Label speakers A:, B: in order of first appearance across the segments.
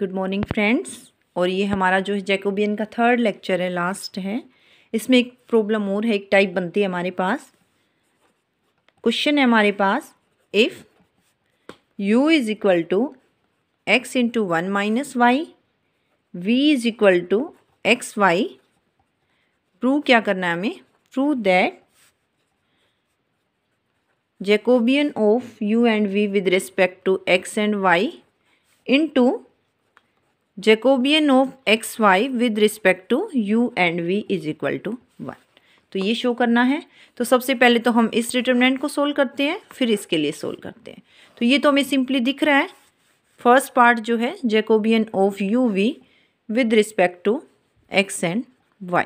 A: good morning friends और ये हमारा जो है जैकोबियन का थर्ड लेक्चर है लास्ट है इसमें एक प्रॉब्लम और है एक टाइप बनती है हमारे पास क्वेश्चन है हमारे पास if u is equal to x into one minus y v is equal to x y prove क्या करना है हमें prove that Jacobian of u and v with respect to x and y to Jacobian of x y with respect to u and v is equal to one तो ये show करना है तो सबसे पहले तो हम इस डिटर्मिनेंट को सोल्व करते हैं फिर इसके लिए सोल्व करते हैं तो ये तो हमें सिंपली दिख रहा है फर्स्ट पार्ट जो है Jacobian of u v with respect to x and y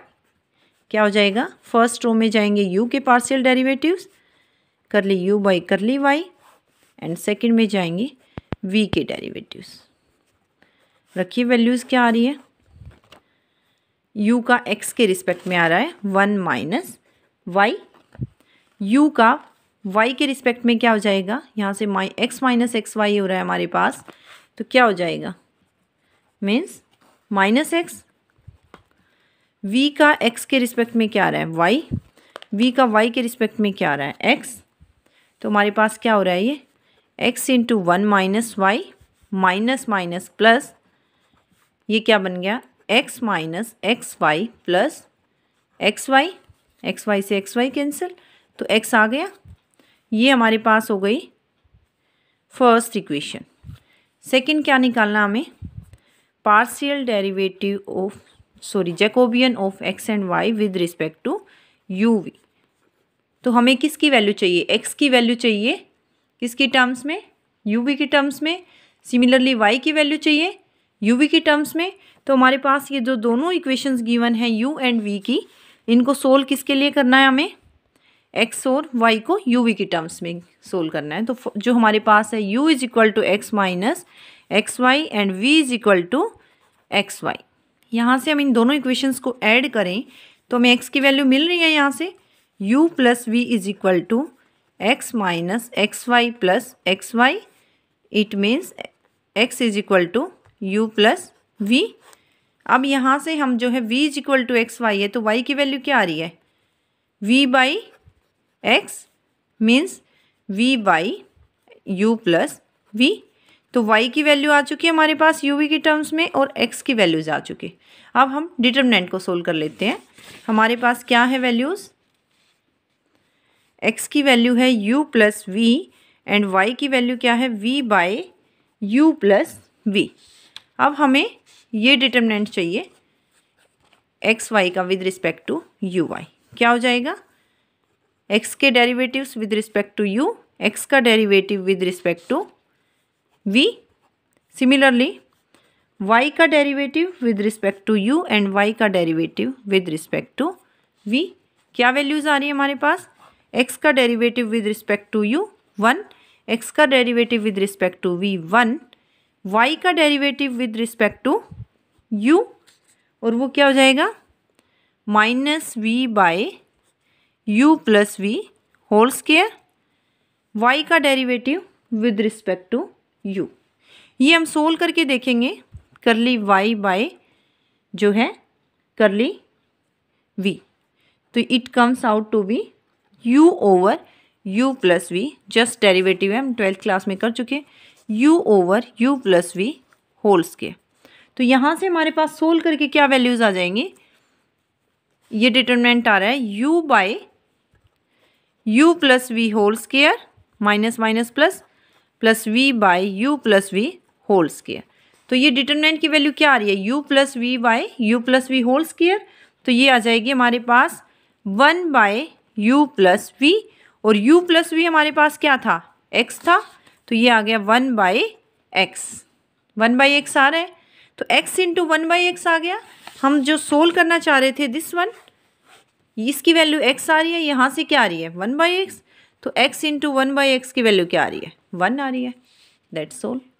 A: क्या हो जाएगा फर्स्ट रो में जाएंगे यू के partial derivatives curly u by curly y and second में जाएंगे वी के डेरीवेटिवस रखिए वैल्यूज़ क्या आ रही है यू का एक्स के रिस्पेक्ट में आ रहा है वन माइनस वाई यू का वाई के रिस्पेक्ट में क्या हो जाएगा यहाँ से माई एक्स माइनस एक्स वाई हो रहा है हमारे पास तो क्या हो जाएगा मीन्स माइनस एक्स वी का एक्स के रिस्पेक्ट में क्या आ रहा है वाई वी का वाई के रिस्पेक्ट में क्या आ रहा है एक्स तो हमारे पास क्या हो रहा है ये x into one minus y minus minus plus ये क्या बन गया x minus x y plus x y x y से एक्स वाई कैंसिल तो एक्स आ गया ये हमारे पास हो गई फर्स्ट इक्वेशन सेकंड क्या निकालना हमें partial derivative of sorry Jacobian of x and y with respect to u v तो हमें किसकी वैल्यू चाहिए एक्स की वैल्यू चाहिए किसकी टर्म्स में यू वी के टर्म्स में सिमिलरली वाई की वैल्यू चाहिए यू वी की टर्म्स में तो हमारे पास ये जो दोनों इक्वेशंस गिवन हैं यू एंड वी की इनको सोल्व किसके लिए करना है हमें एक्स और वाई को यू वी की टर्म्स में सोल्व करना है तो जो हमारे पास है u is equal to x minus x y and v is equal to x y यहाँ से हम इन दोनों इक्वेशंस को ऐड करें तो हमें एक्स की वैल्यू मिल रही है यहाँ से u plus v is equal to x minus x y plus x y it means x is equal to u plus v अब यहाँ से हम जो है v is equal to x y है तो वाई की वैल्यू क्या आ रही है v by x means v by u plus v तो y की वैल्यू आ चुकी है हमारे पास यू वी के टर्म्स में और x की वैल्यूज़ आ चुकी अब हम डिटर्मिनेंट को सोल्व कर लेते हैं हमारे पास क्या है वैल्यूज़ x की वैल्यू है u plus v and y की वैल्यू क्या है v by u plus v अब हमें ये डिटर्मिनेंट चाहिए एक्स वाई का with respect to u y क्या हो जाएगा एक्स के derivatives with respect to u x का derivative with respect to v similarly y का derivative with respect to u and y का derivative with respect to v क्या values आ रही है हमारे पास एक्स का derivative with respect to u one x का derivative with respect to v one y का derivative with respect to u और वो क्या हो जाएगा minus v by u plus v whole square y का derivative with respect to u ये हम सोल्व करके देखेंगे करली वाई बाय जो है करली वी तो it comes out to be u over u plus v just derivative है हम ट्वेल्थ क्लास में कर चुके u over u plus v होल्स के तो यहाँ से हमारे पास सोल्व करके क्या वैल्यूज़ आ जाएंगी ये डिटर्मिनेंट आ रहा है u by u plus v whole square minus minus plus plus v by u plus v whole square तो ये डिटर्मिनेंट की वैल्यू क्या आ रही है u plus v by u plus v whole square तो ये आ जाएगी हमारे पास one by u plus v और u प्लस वी हमारे पास क्या था x था तो ये आ गया one by x one by x आ रहा है तो x into one by x आ गया हम जो सोल्व करना चाह रहे थे दिस वन इसकी वैल्यू एक्स आ रही है यहाँ से क्या आ रही है वन बाई एक्स तो x into one by x की वैल्यू क्या आ रही है वन आ रही है दैट सोल्व